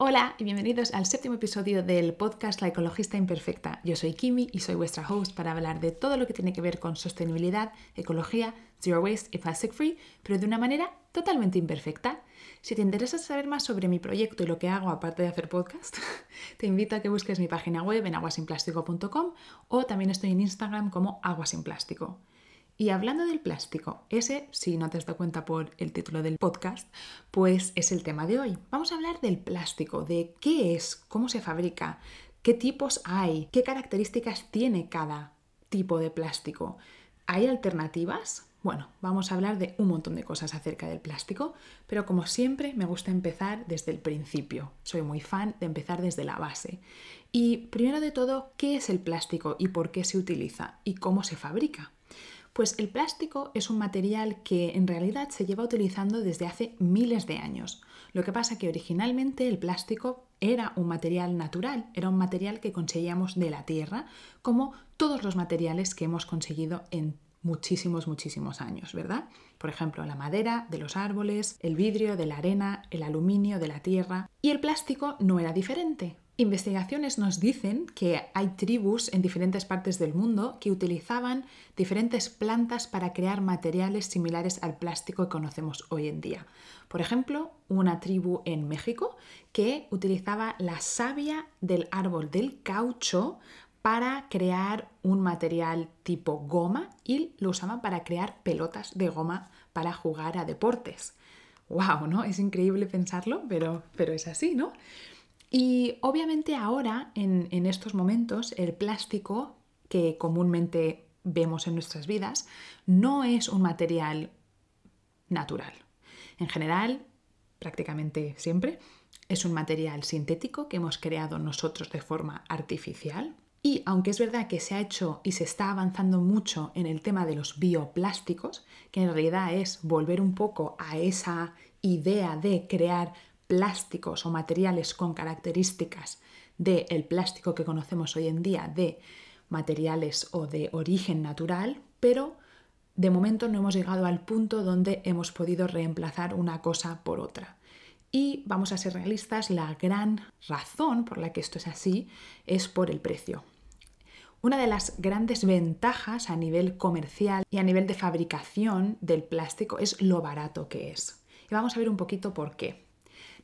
Hola y bienvenidos al séptimo episodio del podcast La Ecologista Imperfecta. Yo soy Kimi y soy vuestra host para hablar de todo lo que tiene que ver con sostenibilidad, ecología, zero waste y plastic free, pero de una manera totalmente imperfecta. Si te interesa saber más sobre mi proyecto y lo que hago aparte de hacer podcast, te invito a que busques mi página web en aguasimplástico.com o también estoy en Instagram como aguasimplástico. Y hablando del plástico, ese, si no te has dado cuenta por el título del podcast, pues es el tema de hoy. Vamos a hablar del plástico, de qué es, cómo se fabrica, qué tipos hay, qué características tiene cada tipo de plástico. ¿Hay alternativas? Bueno, vamos a hablar de un montón de cosas acerca del plástico, pero como siempre me gusta empezar desde el principio. Soy muy fan de empezar desde la base. Y primero de todo, ¿qué es el plástico y por qué se utiliza y cómo se fabrica? Pues el plástico es un material que en realidad se lleva utilizando desde hace miles de años. Lo que pasa que originalmente el plástico era un material natural, era un material que conseguíamos de la tierra, como todos los materiales que hemos conseguido en muchísimos, muchísimos años, ¿verdad? Por ejemplo, la madera de los árboles, el vidrio de la arena, el aluminio de la tierra. Y el plástico no era diferente. Investigaciones nos dicen que hay tribus en diferentes partes del mundo que utilizaban diferentes plantas para crear materiales similares al plástico que conocemos hoy en día. Por ejemplo, una tribu en México que utilizaba la savia del árbol del caucho para crear un material tipo goma y lo usaban para crear pelotas de goma para jugar a deportes. ¡Guau! ¿No? Es increíble pensarlo, pero, pero es así, ¿no? Y obviamente ahora, en, estos momentos, el plástico que comúnmente vemos en nuestras vidas no es un material natural. En general, prácticamente siempre, es un material sintético que hemos creado nosotros de forma artificial. Y aunque es verdad que se ha hecho y se está avanzando mucho en el tema de los bioplásticos, que en realidad es volver un poco a esa idea de crear plásticos o materiales con características del plástico que conocemos hoy en día, de materiales o de origen natural, pero de momento no hemos llegado al punto donde hemos podido reemplazar una cosa por otra. Y vamos a ser realistas, la gran razón por la que esto es así es por el precio. Una de las grandes ventajas a nivel comercial y a nivel de fabricación del plástico es lo barato que es. Y vamos a ver un poquito por qué.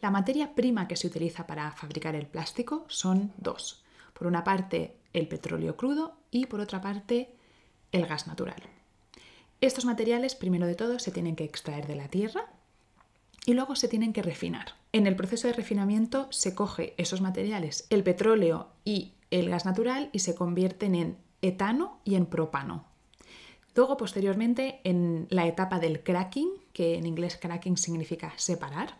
La materia prima que se utiliza para fabricar el plástico son dos. Por una parte, el petróleo crudo y por otra parte, el gas natural. Estos materiales, primero de todo, se tienen que extraer de la tierra y luego se tienen que refinar. En el proceso de refinamiento se coge esos materiales, el petróleo y el gas natural, y se convierten en etano y en propano. Luego, posteriormente, en la etapa del cracking, que en inglés cracking significa separar,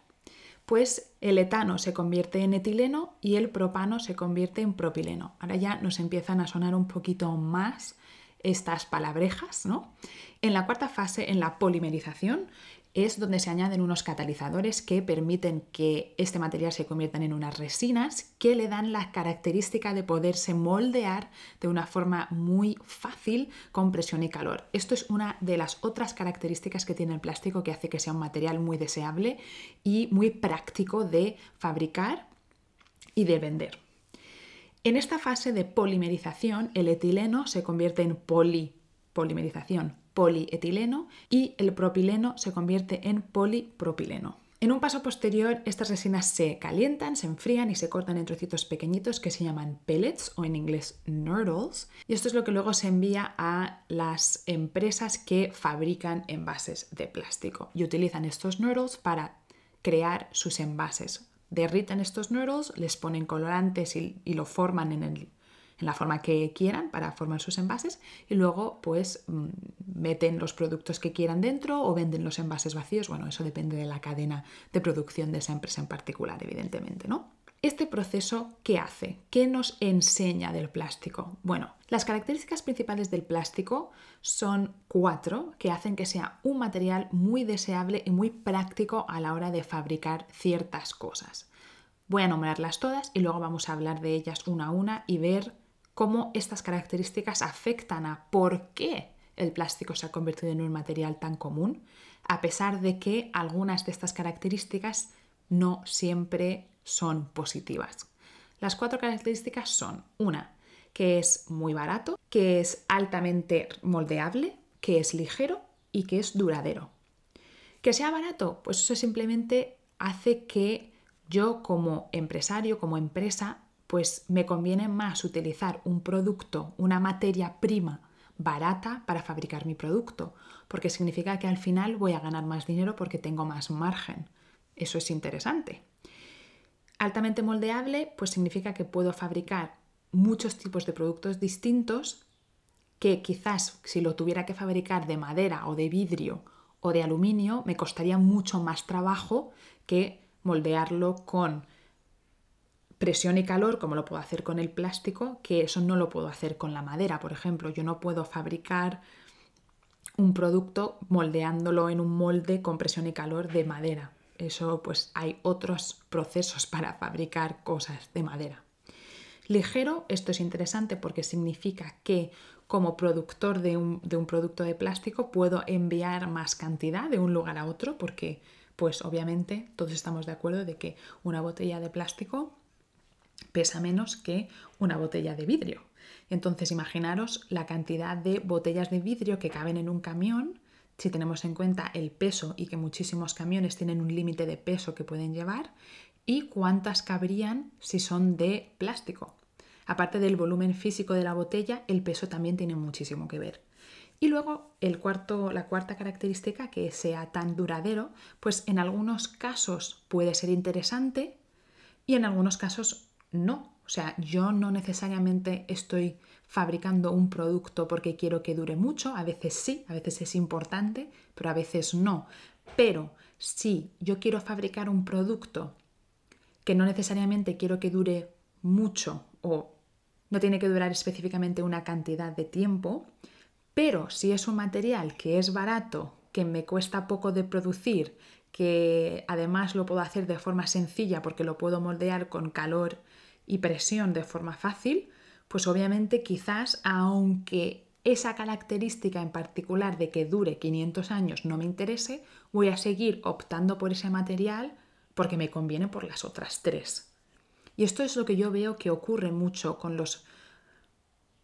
pues el etano se convierte en etileno y el propano se convierte en propileno. Ahora ya nos empiezan a sonar un poquito más estas palabrejas, ¿no? En la cuarta fase, en la polimerización, es donde se añaden unos catalizadores que permiten que este material se convierta en unas resinas que le dan la característica de poderse moldear de una forma muy fácil con presión y calor. Esto es una de las otras características que tiene el plástico que hace que sea un material muy deseable y muy práctico de fabricar y de vender. En esta fase de polimerización, el etileno se convierte en poli, polimerización, polietileno y el propileno se convierte en polipropileno. En un paso posterior, estas resinas se calientan, se enfrían y se cortan en trocitos pequeñitos que se llaman pellets o en inglés nurdles Y esto es lo que luego se envía a las empresas que fabrican envases de plástico y utilizan estos nurdles para crear sus envases. Derritan estos nurdles, les ponen colorantes y lo forman en el en la forma que quieran para formar sus envases y luego pues mm, meten los productos que quieran dentro o venden los envases vacíos. Bueno, eso depende de la cadena de producción de esa empresa en particular, evidentemente, ¿no? Este proceso, ¿qué hace? ¿Qué nos enseña del plástico? Bueno, las características principales del plástico son cuatro que hacen que sea un material muy deseable y muy práctico a la hora de fabricar ciertas cosas. Voy a nombrarlas todas y luego vamos a hablar de ellas una a una y ver cómo estas características afectan a por qué el plástico se ha convertido en un material tan común, a pesar de que algunas de estas características no siempre son positivas. Las cuatro características son, una, que es muy barato, que es altamente moldeable, que es ligero y que es duradero. Que sea barato, pues eso simplemente hace que yo como empresario, como empresa, pues me conviene más utilizar un producto, una materia prima barata para fabricar mi producto, porque significa que al final voy a ganar más dinero porque tengo más margen. Eso es interesante. Altamente moldeable, pues significa que puedo fabricar muchos tipos de productos distintos que quizás si lo tuviera que fabricar de madera o de vidrio o de aluminio me costaría mucho más trabajo que moldearlo con presión y calor, como lo puedo hacer con el plástico, que eso no lo puedo hacer con la madera, por ejemplo. Yo no puedo fabricar un producto moldeándolo en un molde con presión y calor de madera. Eso pues hay otros procesos para fabricar cosas de madera. Ligero, esto es interesante porque significa que como productor de un, producto de plástico puedo enviar más cantidad de un lugar a otro porque pues obviamente todos estamos de acuerdo de que una botella de plástico pesa menos que una botella de vidrio. Entonces imaginaros la cantidad de botellas de vidrio que caben en un camión, si tenemos en cuenta el peso y que muchísimos camiones tienen un límite de peso que pueden llevar, y cuántas cabrían si son de plástico. Aparte del volumen físico de la botella, el peso también tiene muchísimo que ver. Y luego el cuarto, la cuarta característica, que sea tan duradero, pues en algunos casos puede ser interesante y en algunos casos no. O sea, yo no necesariamente estoy fabricando un producto porque quiero que dure mucho, a veces sí, a veces es importante, pero a veces no. Pero si yo quiero fabricar un producto que no necesariamente quiero que dure mucho o no tiene que durar específicamente una cantidad de tiempo, pero si es un material que es barato, que me cuesta poco de producir, que además lo puedo hacer de forma sencilla porque lo puedo moldear con calor y presión de forma fácil, pues obviamente quizás aunque esa característica en particular de que dure 500 años no me interese, voy a seguir optando por ese material porque me conviene por las otras tres. Y esto es lo que yo veo que ocurre mucho con los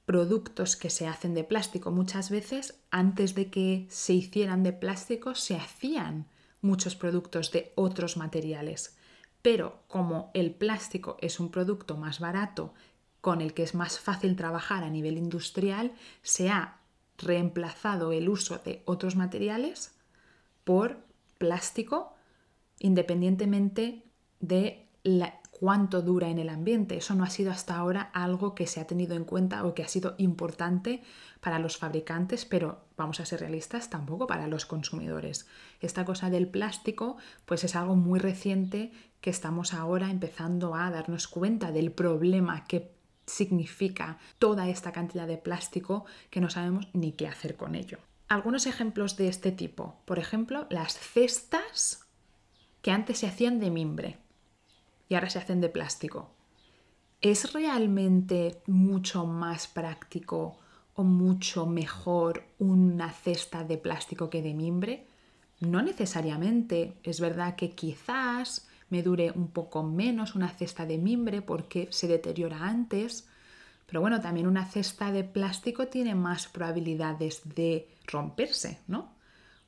productos que se hacen de plástico. Muchas veces, antes de que se hicieran de plástico, se hacían muchos productos de otros materiales pero como el plástico es un producto más barato con el que es más fácil trabajar a nivel industrial, se ha reemplazado el uso de otros materiales por plástico independientemente de cuánto dura en el ambiente. Eso no ha sido hasta ahora algo que se ha tenido en cuenta o que ha sido importante para los fabricantes, pero vamos a ser realistas, tampoco para los consumidores. Esta cosa del plástico pues es algo muy reciente que estamos ahora empezando a darnos cuenta del problema que significa toda esta cantidad de plástico que no sabemos ni qué hacer con ello. Algunos ejemplos de este tipo, por ejemplo, las cestas que antes se hacían de mimbre y ahora se hacen de plástico. ¿Es realmente mucho más práctico o mucho mejor una cesta de plástico que de mimbre? No necesariamente. Es verdad que quizás me dure un poco menos, una cesta de mimbre porque se deteriora antes. Pero bueno, también una cesta de plástico tiene más probabilidades de romperse, ¿no?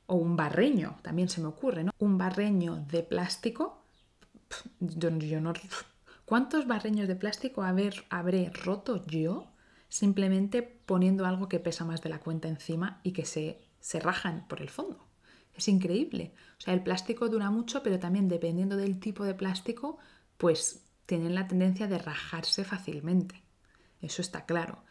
O un barreño, también se me ocurre, ¿no? Un barreño de plástico, ¿Cuántos barreños de plástico habré roto yo simplemente poniendo algo que pesa más de la cuenta encima y que se, se rajan por el fondo? Es increíble. O sea, el plástico dura mucho, pero también dependiendo del tipo de plástico, pues tienen la tendencia de rajarse fácilmente. Eso está claro.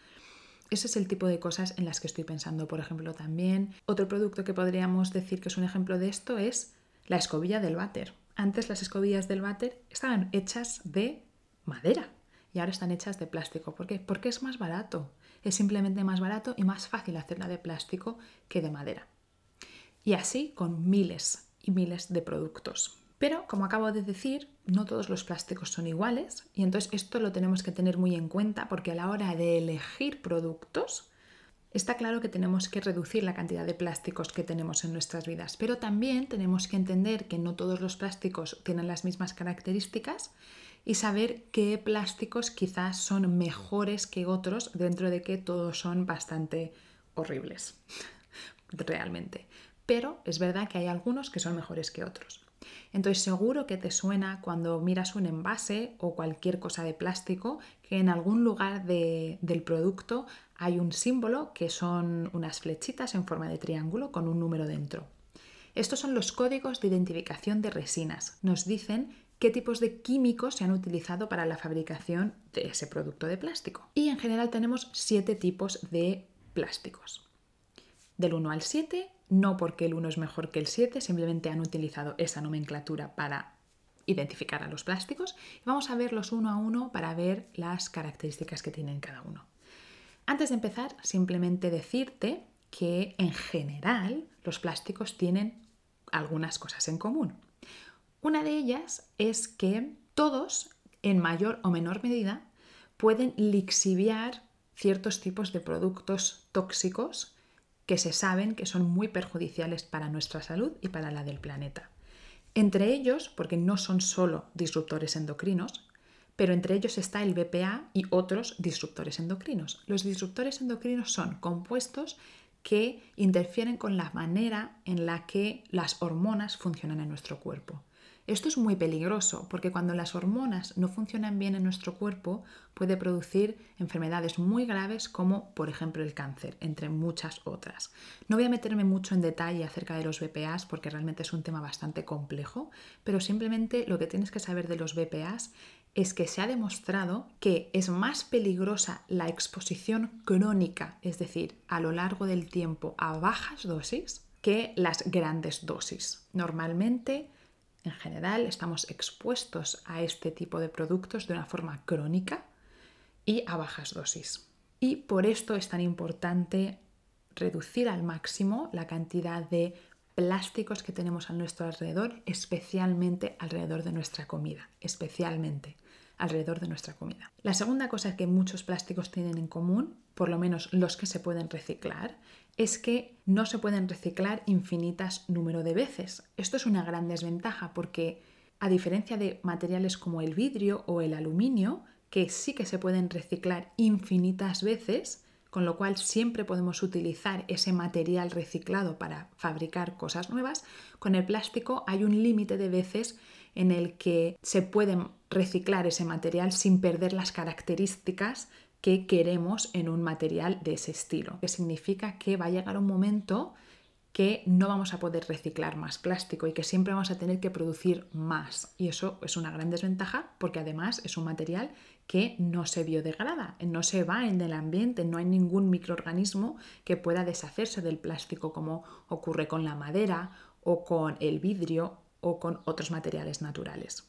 Ese es el tipo de cosas en las que estoy pensando, por ejemplo, también. Otro producto que podríamos decir que es un ejemplo de esto es la escobilla del váter. Antes las escobillas del váter estaban hechas de madera y ahora están hechas de plástico. ¿Por qué? Porque es más barato. Es simplemente más barato y más fácil hacerla de plástico que de madera. Y así con miles y miles de productos. Pero, como acabo de decir, no todos los plásticos son iguales y entonces esto lo tenemos que tener muy en cuenta porque a la hora de elegir productos está claro que tenemos que reducir la cantidad de plásticos que tenemos en nuestras vidas, pero también tenemos que entender que no todos los plásticos tienen las mismas características y saber qué plásticos quizás son mejores que otros dentro de que todos son bastante horribles, realmente pero es verdad que hay algunos que son mejores que otros. Entonces seguro que te suena cuando miras un envase o cualquier cosa de plástico que en algún lugar del producto hay un símbolo que son unas flechitas en forma de triángulo con un número dentro. Estos son los códigos de identificación de resinas. Nos dicen qué tipos de químicos se han utilizado para la fabricación de ese producto de plástico. Y en general tenemos siete tipos de plásticos. Del 1 al 7 no porque el 1 es mejor que el 7, simplemente han utilizado esa nomenclatura para identificar a los plásticos. y Vamos a verlos uno a uno para ver las características que tienen cada uno. Antes de empezar, simplemente decirte que en general los plásticos tienen algunas cosas en común. Una de ellas es que todos, en mayor o menor medida, pueden lixiviar ciertos tipos de productos tóxicos que se saben que son muy perjudiciales para nuestra salud y para la del planeta. Entre ellos, porque no son solo disruptores endocrinos, pero entre ellos está el BPA y otros disruptores endocrinos. Los disruptores endocrinos son compuestos que interfieren con la manera en la que las hormonas funcionan en nuestro cuerpo. Esto es muy peligroso porque cuando las hormonas no funcionan bien en nuestro cuerpo puede producir enfermedades muy graves como por ejemplo el cáncer, entre muchas otras. No voy a meterme mucho en detalle acerca de los BPAs porque realmente es un tema bastante complejo, pero simplemente lo que tienes que saber de los BPAs es que se ha demostrado que es más peligrosa la exposición crónica, es decir, a lo largo del tiempo a bajas dosis, que las grandes dosis. Normalmente en general, estamos expuestos a este tipo de productos de una forma crónica y a bajas dosis. Y por esto es tan importante reducir al máximo la cantidad de plásticos que tenemos a nuestro alrededor, especialmente alrededor de nuestra comida, especialmente alrededor de nuestra comida. La segunda cosa que muchos plásticos tienen en común, por lo menos los que se pueden reciclar, es que no se pueden reciclar infinitas número de veces. Esto es una gran desventaja porque a diferencia de materiales como el vidrio o el aluminio, que sí que se pueden reciclar infinitas veces, con lo cual siempre podemos utilizar ese material reciclado para fabricar cosas nuevas. Con el plástico hay un límite de veces en el que se puede reciclar ese material sin perder las características que queremos en un material de ese estilo, que significa que va a llegar un momento que no vamos a poder reciclar más plástico y que siempre vamos a tener que producir más. Y eso es una gran desventaja porque además es un material que no se biodegrada, no se va en el ambiente, no hay ningún microorganismo que pueda deshacerse del plástico como ocurre con la madera o con el vidrio o con otros materiales naturales.